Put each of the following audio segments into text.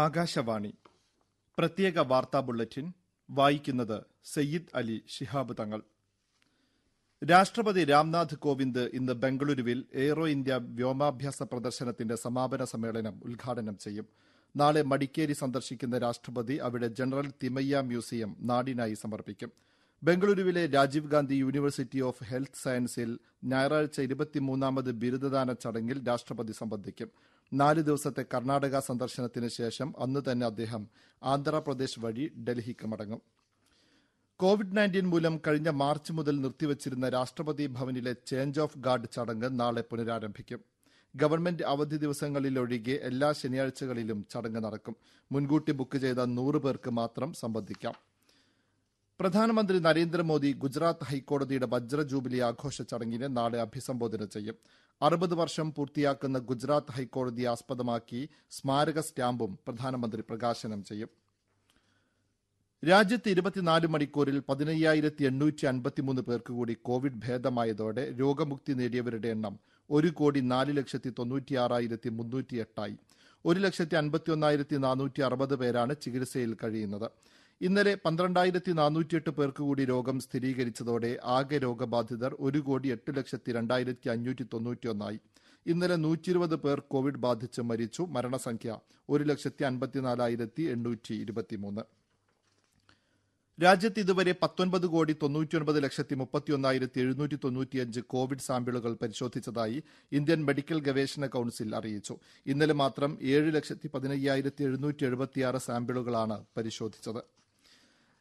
ആകാശവാണി പ്രത്യേക വാർത്താ ബുള്ളറ്റിൻ വായിക്കുന്നത് സയ്യിദ് അലി ശിഹാബ് തങ്ങൾ രാഷ്ട്രപതി രാംനാഥ് കോവിന്ദ് ഇന്ന് ബംഗളൂരുവിൽ എയ്റോ ഇന്ത്യ വ്യോമാഭ്യാസ പ്രദർശനത്തിന്റെ സമാപന സമ്മേളനം ഉദ്ഘാടനം ചെയ്യും നാളെ മടിക്കേരി സന്ദർശിക്കുന്ന രാഷ്ട്രപതി അവിടെ ജനറൽ തിമയ്യ മ്യൂസിയം നാടിനായി സമർപ്പിക്കും ബംഗളൂരുവിലെ Rajiv Gandhi university of health സയൻസിൽ ഞായറാഴ്ച ഇരുപത്തിമൂന്നാമത് ബിരുദദാന ചടങ്ങിൽ രാഷ്ട്രപതി സംബന്ധിക്കും നാല് ദിവസത്തെ കർണാടക സന്ദർശനത്തിന് ശേഷം അന്ന് തന്നെ അദ്ദേഹം ആന്ധ്രാപ്രദേശ് വഴി ഡൽഹിക്ക് മടങ്ങും കോവിഡ് നയൻറ്റീൻ മൂലം കഴിഞ്ഞ മാർച്ച് മുതൽ നിർത്തിവച്ചിരുന്ന രാഷ്ട്രപതി ഭവനിലെ ചേഞ്ച് ഓഫ് ഗാർഡ് ചടങ്ങ് നാളെ പുനരാരംഭിക്കും ഗവൺമെന്റ് അവധി ദിവസങ്ങളിലൊഴികെ എല്ലാ ശനിയാഴ്ചകളിലും ചടങ്ങ് നടക്കും മുൻകൂട്ടി ബുക്ക് ചെയ്ത നൂറ് പേർക്ക് മാത്രം സംബന്ധിക്കാം പ്രധാനമന്ത്രി നരേന്ദ്രമോദി ഗുജറാത്ത് ഹൈക്കോടതിയുടെ വജ്ര ജൂബിലി ആഘോഷ ചടങ്ങിനെ നാളെ അഭിസംബോധന ചെയ്യും അറുപത് വർഷം പൂർത്തിയാക്കുന്ന ഗുജറാത്ത് ഹൈക്കോടതിയെ ആസ്പദമാക്കി സ്മാരക സ്റ്റാമ്പും പ്രധാനമന്ത്രി പ്രകാശനം ചെയ്യും രാജ്യത്ത് ഇരുപത്തിനാല് മണിക്കൂറിൽ പതിനയ്യായിരത്തി എണ്ണൂറ്റി അൻപത്തിമൂന്ന് പേർക്ക് കൂടി കോവിഡ് ഭേദമായതോടെ രോഗമുക്തി നേടിയവരുടെ എണ്ണം ഒരു കോടി നാല് ലക്ഷത്തി തൊണ്ണൂറ്റിയാറായിരത്തി എട്ടായി ഒരു ലക്ഷത്തി അൻപത്തി ഒന്നായിരത്തി നാനൂറ്റി അറുപത് പേരാണ് ചികിത്സയിൽ കഴിയുന്നത് ഇന്നലെ പന്ത്രണ്ടായിരത്തി നാനൂറ്റിയെട്ട് പേർക്ക് കൂടി രോഗം സ്ഥിരീകരിച്ചതോടെ ആകെ രോഗബാധിതർ ഒരു കോടി എട്ട് ലക്ഷത്തി രണ്ടായിരത്തി അഞ്ഞൂറ്റി തൊണ്ണൂറ്റിയൊന്നായി ഇന്നലെ നൂറ്റിയിരുപത് പേർ കോവിഡ് ബാധിച്ച് മരിച്ചു മരണസംഖ്യ ഒരു ലക്ഷത്തി അൻപത്തിനാലായിരത്തി എണ്ണൂറ്റി ഇരുപത്തിമൂന്ന് രാജ്യത്ത് ഇതുവരെ പത്തൊൻപത് കോടി തൊണ്ണൂറ്റിയൊൻപത് ലക്ഷത്തി മുപ്പത്തി ഒന്നായിരത്തി എഴുന്നൂറ്റി തൊണ്ണൂറ്റിയഞ്ച് കോവിഡ് സാമ്പിളുകൾ പരിശോധിച്ചതായി ഇന്ത്യൻ മെഡിക്കൽ ഗവേഷണ കൌൺസിൽ അറിയിച്ചു ഇന്നലെ മാത്രം ഏഴ് ലക്ഷത്തി പതിനയ്യായിരത്തി എഴുന്നൂറ്റി എഴുപത്തിയാറ് സാമ്പിളുകളാണ് പരിശോധിച്ചത്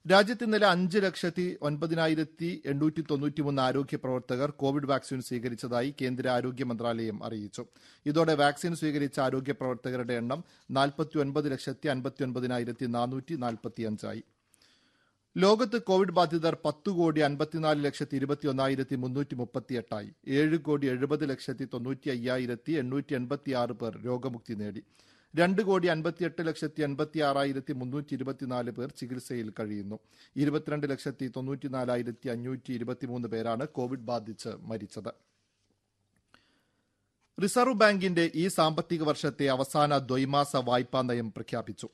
രാജ്യത്ത് ഇന്നലെ അഞ്ച് ലക്ഷത്തി ഒൻപതിനായിരത്തി എണ്ണൂറ്റി തൊണ്ണൂറ്റിമൂന്ന് ആരോഗ്യ പ്രവർത്തകർ കോവിഡ് വാക്സിൻ സ്വീകരിച്ചതായി കേന്ദ്ര ആരോഗ്യ മന്ത്രാലയം അറിയിച്ചു ഇതോടെ വാക്സിൻ സ്വീകരിച്ച ആരോഗ്യ പ്രവർത്തകരുടെ എണ്ണം നാൽപ്പത്തി ഒൻപത് ലക്ഷത്തി അൻപത്തി ഒൻപതിനായിരത്തി നാനൂറ്റി നാൽപ്പത്തിയഞ്ചായി ലോകത്ത് കോവിഡ് ബാധിതർ പത്ത് കോടി അൻപത്തിനാല് ലക്ഷത്തി ഇരുപത്തി ഒന്നായിരത്തി മുന്നൂറ്റി മുപ്പത്തി എട്ടായി ഏഴ് കോടി എഴുപത് ലക്ഷത്തി തൊണ്ണൂറ്റി അയ്യായിരത്തി എണ്ണൂറ്റി എൺപത്തി ആറ് പേർ രോഗമുക്തി നേടി രണ്ട് കോടി അൻപത്തിയെട്ട് ലക്ഷത്തി എൺപത്തി ആറായിരത്തി മുന്നൂറ്റി ഇരുപത്തിനാല് പേർ ചികിത്സയിൽ കഴിയുന്നു ഇരുപത്തിരണ്ട് ലക്ഷത്തി നാലായിരത്തി അഞ്ഞൂറ്റി ഇരുപത്തിമൂന്ന് പേരാണ് കോവിഡ് ബാധിച്ച് മരിച്ചത് റിസർവ് ബാങ്കിന്റെ ഈ സാമ്പത്തിക വർഷത്തെ അവസാന ദ്വൈമാസ വായ്പാ നയം പ്രഖ്യാപിച്ചു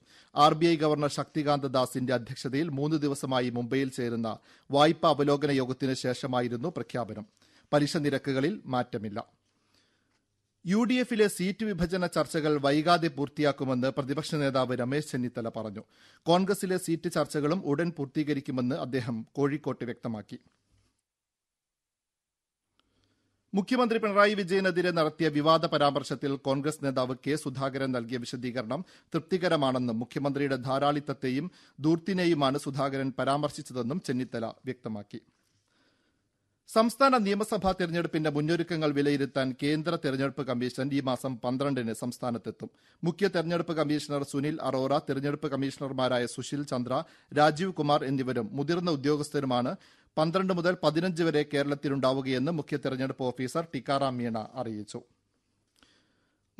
R B I governor Shaktikanta ദാസിന്റെ അധ്യക്ഷതയിൽ മൂന്ന് ദിവസമായി മുംബൈയിൽ ചേരുന്ന വായ്പാ അവലോകന യോഗത്തിന് ശേഷമായിരുന്നു പ്രഖ്യാപനം പലിശ നിരക്കുകളിൽ മാറ്റമില്ല യു ഡി എഫിലെ സീറ്റ് വിഭജന ചർച്ചകൾ വൈകാതെ പൂർത്തിയാക്കുമെന്ന് പ്രതിപക്ഷ നേതാവ് രമേശ് ചെന്നിത്തല പറഞ്ഞു കോൺഗ്രസിലെ സീറ്റ് ചർച്ചകളും ഉടൻ പൂർത്തീകരിക്കുമെന്ന് അദ്ദേഹം കോഴിക്കോട്ട് വ്യക്തമാക്കി മുഖ്യമന്ത്രി പിണറായി വിജയനെതിരെ നടത്തിയ വിവാദ പരാമർശത്തിൽ കോൺഗ്രസ് നേതാവ് കെ സുധാകരൻ നൽകിയ വിശദീകരണം തൃപ്തികരമാണെന്നും മുഖ്യമന്ത്രിയുടെ ധാരാളിത്തത്തെയും ദൂർത്തിനെയുമാണ് സുധാകരൻ പരാമർശിച്ചതെന്നും ചെന്നിത്തല വ്യക്തമാക്കി സംസ്ഥാന നിയമസഭാ തെരഞ്ഞെടുപ്പിന്റെ മുന്നൊരുക്കങ്ങൾ വിലയിരുത്താൻ കേന്ദ്ര തെരഞ്ഞെടുപ്പ് കമ്മീഷൻ ഈ മാസം പന്ത്രണ്ടിന് സംസ്ഥാനത്തെത്തും മുഖ്യ തെരഞ്ഞെടുപ്പ് കമ്മീഷണർ സുനിൽ അറോറ തെരഞ്ഞെടുപ്പ് കമ്മീഷണർമാരായ സുശീൽ ചന്ദ്ര രാജീവ് കുമാർ എന്നിവരും മുതിർന്ന ഉദ്യോഗസ്ഥരുമാണ് പന്ത്രണ്ട് മുതൽ പതിനഞ്ച് വരെ കേരളത്തിലുണ്ടാവുകയെന്ന് മുഖ്യ തെരഞ്ഞെടുപ്പ് ഓഫീസർ ടിക്കാറാം മീണ അറിയിച്ചു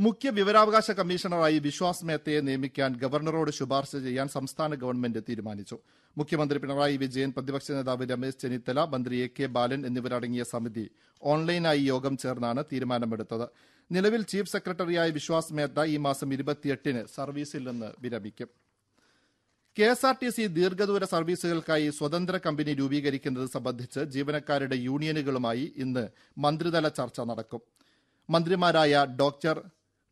മുഖ്യ വിവരാവകാശ കമ്മീഷണറായി വിശ്വാസ് മേത്തയെ നിയമിക്കാൻ ഗവർണറോട് ശുപാർശ ചെയ്യാൻ സംസ്ഥാന ഗവൺമെന്റ് തീരുമാനിച്ചു മുഖ്യമന്ത്രി പിണറായി വിജയൻ പ്രതിപക്ഷ നേതാവ് രമേശ് ചെന്നിത്തല മന്ത്രി എ കെ ബാലൻ എന്നിവരടങ്ങിയ സമിതി ഓൺലൈനായി യോഗം ചേർന്നാണ് തീരുമാനമെടുത്തത് നിലവിൽ ചീഫ് സെക്രട്ടറിയായ വിശ്വാസ് മേത്ത ഈ മാസം ഇരുപത്തിയെട്ടിന് സർവീസിൽ നിന്ന് വിരമിക്കും കെഎസ്ആർടിസി ദീർഘദൂര സർവീസുകൾക്കായി സ്വതന്ത്ര കമ്പനി രൂപീകരിക്കുന്നത് സംബന്ധിച്ച് ജീവനക്കാരുടെ യൂണിയനുകളുമായി ഇന്ന് മന്ത്രിതല ചർച്ച നടക്കും മന്ത്രിമാരായ doctor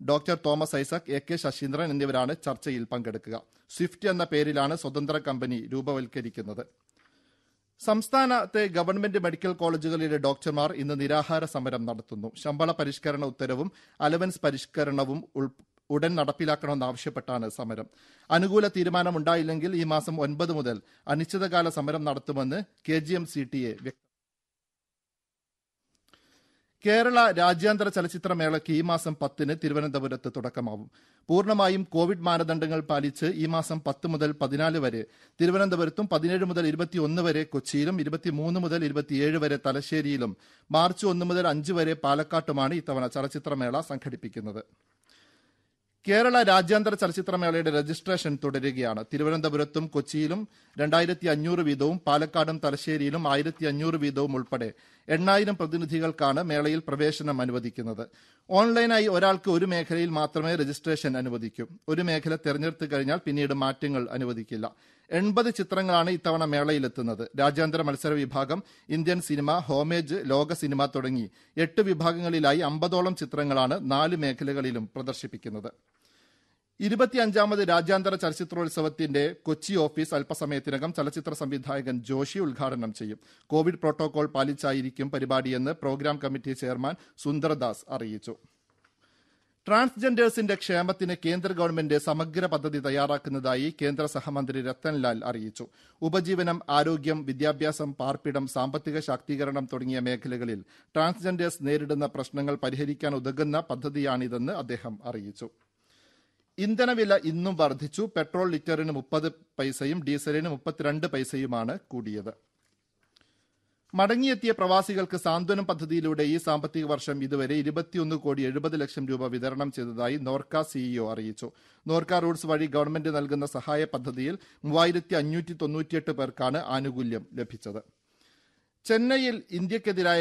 doctor Thomas Isaac A K Saseendran എന്നിവരാണ് ചർച്ചയിൽ പങ്കെടുക്കുക സ്വിഫ്റ്റ് എന്ന പേരിലാണ് സ്വതന്ത്ര കമ്പനി രൂപവൽക്കരിക്കുന്നത് സംസ്ഥാനത്തെ ഗവൺമെന്റ് മെഡിക്കൽ കോളേജുകളിലെ ഡോക്ടർമാർ ഇന്ന് നിരാഹാര സമരം നടത്തുന്നു ശമ്പള പരിഷ്കരണ ഉത്തരവും അലവൻസ് പരിഷ്കരണവും ഉടൻ നടപ്പിലാക്കണമെന്നാവശ്യപ്പെട്ടാണ് സമരം അനുകൂല തീരുമാനമുണ്ടായില്ലെങ്കിൽ ഈ മാസം ഒൻപത് മുതൽ അനിശ്ചിതകാല സമരം നടത്തുമെന്ന് K G M C T A വ്യക്തം കേരള രാജ്യാന്തര ചലച്ചിത്രമേളയ്ക്ക് ഈ മാസം പത്തിന് തിരുവനന്തപുരത്ത് തുടക്കമാവും പൂർണ്ണമായും കോവിഡ് മാനദണ്ഡങ്ങൾ പാലിച്ച് ഈ മാസം പത്ത് മുതൽ പതിനാല് വരെ തിരുവനന്തപുരത്തും പതിനേഴ് മുതൽ ഇരുപത്തിയൊന്ന് വരെ കൊച്ചിയിലും ഇരുപത്തിമൂന്ന് മുതൽ ഇരുപത്തിയേഴ് വരെ തലശ്ശേരിയിലും മാർച്ച് ഒന്ന് മുതൽ അഞ്ച് വരെ പാലക്കാട്ടുമാണ് ഇത്തവണ ചലച്ചിത്രമേള സംഘടിപ്പിക്കുന്നത് കേരള രാജ്യാന്തര ചലച്ചിത്രമേളയുടെ രജിസ്ട്രേഷൻ തുടരുകയാണ് തിരുവനന്തപുരത്തും കൊച്ചിയിലും രണ്ടായിരത്തി അഞ്ഞൂറ് വീതവും പാലക്കാടും തലശ്ശേരിയിലും ആയിരത്തി അഞ്ഞൂറ് വീതവും ഉൾപ്പെടെ എണ്ണായിരം പ്രതിനിധികൾക്കാണ് മേളയിൽ പ്രവേശനം അനുവദിക്കുന്നത് ഓൺലൈനായി ഒരാൾക്ക് ഒരു മേഖലയിൽ മാത്രമേ രജിസ്ട്രേഷൻ അനുവദിക്കൂ ഒരു മേഖല തെരഞ്ഞെടുത്ത് കഴിഞ്ഞാൽ പിന്നീട് മാറ്റങ്ങൾ അനുവദിക്കില്ല എൺപത് ചിത്രങ്ങളാണ് ഇത്തവണ മേളയിലെത്തുന്നത് രാജ്യാന്തര മത്സര വിഭാഗം ഇന്ത്യൻ സിനിമ ഹോമേജ് ലോക സിനിമ തുടങ്ങി എട്ട് വിഭാഗങ്ങളിലായി അമ്പതോളം ചിത്രങ്ങളാണ് നാല് മേഖലകളിലും പ്രദർശിപ്പിക്കുന്നത് ഇരുപത്തിയഞ്ചാമത് രാജ്യാന്തര ചലച്ചിത്രോത്സവത്തിന്റെ കൊച്ചി ഓഫീസ് അല്പസമയത്തിനകം ചലച്ചിത്ര സംവിധായകൻ ജോഷി ഉദ്ഘാടനം ചെയ്യും കോവിഡ് പ്രോട്ടോകോൾ പാലിച്ചായിരിക്കും പരിപാടിയെന്ന് പ്രോഗ്രാം കമ്മിറ്റി ചെയർമാൻ സുന്ദർദാസ് അറിയിച്ചു ട്രാൻസ്ജെൻഡേഴ്സിന്റെ ക്ഷേമത്തിന് കേന്ദ്ര ഗവൺമെന്റ് സമഗ്ര പദ്ധതി തയ്യാറാക്കുന്നതായി കേന്ദ്ര സഹമന്ത്രി രത്തൻലാൽ അറിയിച്ചു ഉപജീവനം ആരോഗ്യം വിദ്യാഭ്യാസം പാർപ്പിടം സാമ്പത്തിക ശാക്തീകരണം തുടങ്ങിയ മേഖലകളിൽ ട്രാൻസ്ജെൻഡേഴ്സ് നേരിടുന്ന പ്രശ്നങ്ങൾ പരിഹരിക്കാൻ ഉതകുന്ന പദ്ധതിയാണിതെന്ന് അദ്ദേഹം അറിയിച്ചു ഇന്ധനവില ഇന്നും വർദ്ധിച്ചു പെട്രോൾ ലിറ്ററിന് മുപ്പത് പൈസയും ഡീസലിന് മുപ്പത്തിരണ്ട് പൈസയുമാണ് കൂടിയത് മടങ്ങിയെത്തിയ പ്രവാസികൾക്ക് സാന്ത്വനം പദ്ധതിയിലൂടെ ഈ സാമ്പത്തിക വർഷം ഇതുവരെ ഇരുപത്തിയൊന്ന് കോടി എഴുപത് ലക്ഷം രൂപ വിതരണം ചെയ്തതായി നോർക്ക സിഇഒ e അറിയിച്ചു നോർക്ക റൂട്ട്സ് വഴി ഗവൺമെന്റ് നൽകുന്ന സഹായ പദ്ധതിയിൽ മൂവായിരത്തി അഞ്ഞൂറ്റി തൊണ്ണൂറ്റിയെട്ട് പേർക്കാണ് ആനുകൂല്യം ലഭിച്ചത് ചെന്നൈയിൽ ഇന്ത്യക്കെതിരായ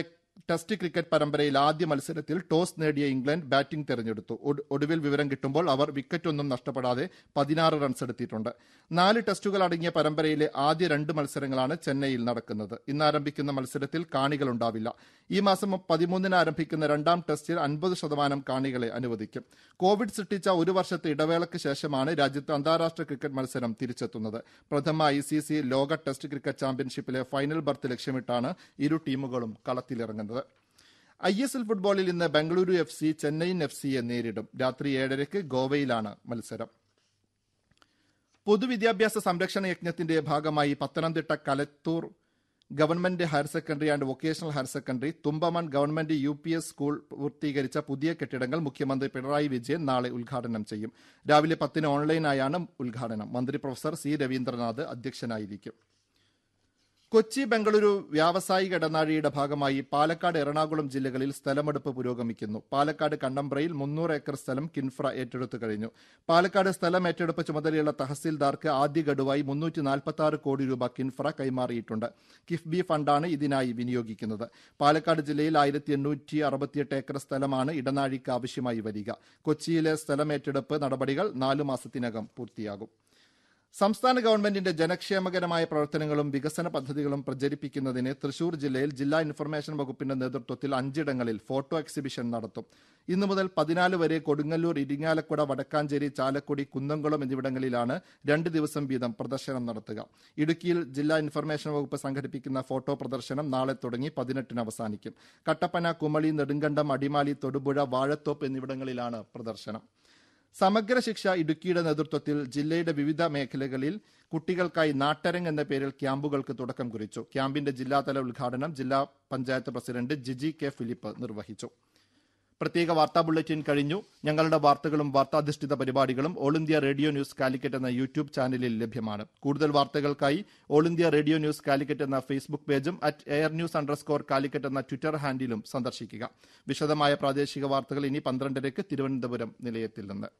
ടെസ്റ്റ് ക്രിക്കറ്റ് പരമ്പരയിൽ ആദ്യ മത്സരത്തിൽ ടോസ് നേടിയ ഇംഗ്ലണ്ട് ബാറ്റിംഗ് തെരഞ്ഞെടുത്തു ഒടുവിൽ വിവരം കിട്ടുമ്പോൾ അവർ വിക്കറ്റൊന്നും നഷ്ടപ്പെടാതെ പതിനാറ് റൺസ് എടുത്തിട്ടുണ്ട് നാല് ടെസ്റ്റുകൾ അടങ്ങിയ പരമ്പരയിലെ ആദ്യ രണ്ട് മത്സരങ്ങളാണ് ചെന്നൈയിൽ നടക്കുന്നത് ഇന്ന് ആരംഭിക്കുന്ന മത്സരത്തിൽ കാണികളുണ്ടാവില്ല ഈ മാസം പതിമൂന്നിന് ആരംഭിക്കുന്ന രണ്ടാം ടെസ്റ്റിൽ അൻപത് ശതമാനം കാണികളെ അനുവദിക്കും കോവിഡ് സൃഷ്ടിച്ച ഒരു വർഷത്തെ ഇടവേളയ്ക്ക് ശേഷമാണ് രാജ്യത്ത് അന്താരാഷ്ട്ര ക്രിക്കറ്റ് മത്സരം തിരിച്ചെത്തുന്നത് പ്രഥമ ഐ ലോക ടെസ്റ്റ് ക്രിക്കറ്റ് ചാമ്പ്യൻഷിപ്പിലെ ഫൈനൽ ബർത്ത് ലക്ഷ്യമിട്ടാണ് ഇരു ടീമുകളും കളത്തിലിറങ്ങുന്നത് കണ്ടത് ഐ എസ് എൽ ഫുട്ബോളിൽ ഇന്ന് Bengaluru F C Chennaiyin F സിയെ നേരിടും രാത്രി ഏഴരയ്ക്ക് ഗോവയിലാണ് മത്സരം പൊതുവിദ്യാഭ്യാസ സംരക്ഷണ യജ്ഞത്തിന്റെ ഭാഗമായി Pathanamthitta Kalathoor government higher secondary and vocational higher secondary Thumpamon government U P S school പൂർത്തീകരിച്ച പുതിയ കെട്ടിടങ്ങൾ മുഖ്യമന്ത്രി പിണറായി വിജയൻ നാളെ ഉദ്ഘാടനം ചെയ്യും രാവിലെ പത്തിന് ഓൺലൈനായാണ് ഉദ്ഘാടനം മന്ത്രി പ്രൊഫസർ സി രവീന്ദ്രനാഥ് അധ്യക്ഷനായിരിക്കും കൊച്ചി ബംഗളൂരു വ്യാവസായിക ഇടനാഴിയുടെ ഭാഗമായി പാലക്കാട് എറണാകുളം ജില്ലകളിൽ സ്ഥലമെടുപ്പ് പുരോഗമിക്കുന്നു പാലക്കാട് കണ്ണമ്പ്രയിൽ മുന്നൂറ് ഏക്കർ സ്ഥലം കിൻഫ്ര ഏറ്റെടുത്തു കഴിഞ്ഞു പാലക്കാട് സ്ഥലം ഏറ്റെടുപ്പ് ചുമതലയുള്ള തഹസിൽദാർക്ക് ആദ്യ ഗഡുവായി മുന്നൂറ്റി നാൽപ്പത്തി ആറ് കോടി രൂപ കിൻഫ്ര കൈമാറിയിട്ടുണ്ട് കിഫ്ബി ഫണ്ടാണ് ഇതിനായി വിനിയോഗിക്കുന്നത് പാലക്കാട് ജില്ലയിൽ ആയിരത്തി എണ്ണൂറ്റി അറുപത്തിയെട്ട് ഏക്കർ സ്ഥലമാണ് ഇടനാഴിക്ക് ആവശ്യമായി വരിക കൊച്ചിയിലെ സ്ഥലം ഏറ്റെടുപ്പ് നടപടികൾ നാലു മാസത്തിനകം പൂർത്തിയാകും സംസ്ഥാന ഗവൺമെന്റിന്റെ ജനക്ഷേമകരമായ പ്രവർത്തനങ്ങളും വികസന പദ്ധതികളും പ്രചരിപ്പിക്കുന്നതിന് തൃശൂർ ജില്ലയിൽ ജില്ലാ ഇൻഫർമേഷൻ വകുപ്പിന്റെ നേതൃത്വത്തിൽ അഞ്ചിടങ്ങളിൽ ഫോട്ടോ എക്സിബിഷൻ നടത്തും ഇന്നു മുതൽ പതിനാല് വരെ കൊടുങ്ങല്ലൂർ ഇരിങ്ങാലക്കുട വടക്കാഞ്ചേരി ചാലക്കുടി കുന്നംകുളം എന്നിവിടങ്ങളിലാണ് രണ്ട് ദിവസം വീതം പ്രദർശനം നടത്തുക ഇടുക്കിയിൽ ജില്ലാ ഇൻഫർമേഷൻ വകുപ്പ് സംഘടിപ്പിക്കുന്ന ഫോട്ടോ പ്രദർശനം നാളെ തുടങ്ങി പതിനെട്ടിന് അവസാനിക്കും കട്ടപ്പന കുമളി നെടുങ്കണ്ടം അടിമാലി തൊടുപുഴ വാഴത്തോപ്പ് എന്നിവിടങ്ങളിലാണ് പ്രദർശനം സമഗ്ര ശിക്ഷ ഇടുക്കിയുടെ നേതൃത്വത്തിൽ ജില്ലയുടെ വിവിധ മേഖലകളിൽ കുട്ടികൾക്കായി നാട്ടരങ്ങ് എന്ന പേരിൽ ക്യാമ്പുകൾക്ക് തുടക്കം കുറിച്ചു ക്യാമ്പിന്റെ ജില്ലാതല ഉദ്ഘാടനം ജില്ലാ പഞ്ചായത്ത് പ്രസിഡന്റ് ജിജി കെ ഫിലിപ്പ് നിർവഹിച്ചു പ്രത്യേക വാർത്താ ബുള്ളറ്റിൻ കഴിഞ്ഞു ഞങ്ങളുടെ വാർത്തകളും വാർത്താധിഷ്ഠിത പരിപാടികളും all India radio news Calicut എന്ന യൂട്യൂബ് ചാനലിൽ ലഭ്യമാണ് കൂടുതൽ വാർത്തകൾക്കായി all India radio news Calicut എന്ന ഫേസ്ബുക്ക് പേജും at air news underscore Calicut എന്ന ട്വിറ്റർ ഹാൻഡിലും സന്ദർശിക്കുക വിശദമായ പ്രാദേശിക വാർത്തകൾ ഇനി പന്ത്രണ്ടരയ്ക്ക് തിരുവനന്തപുരം നിലയത്തിൽ നിന്ന്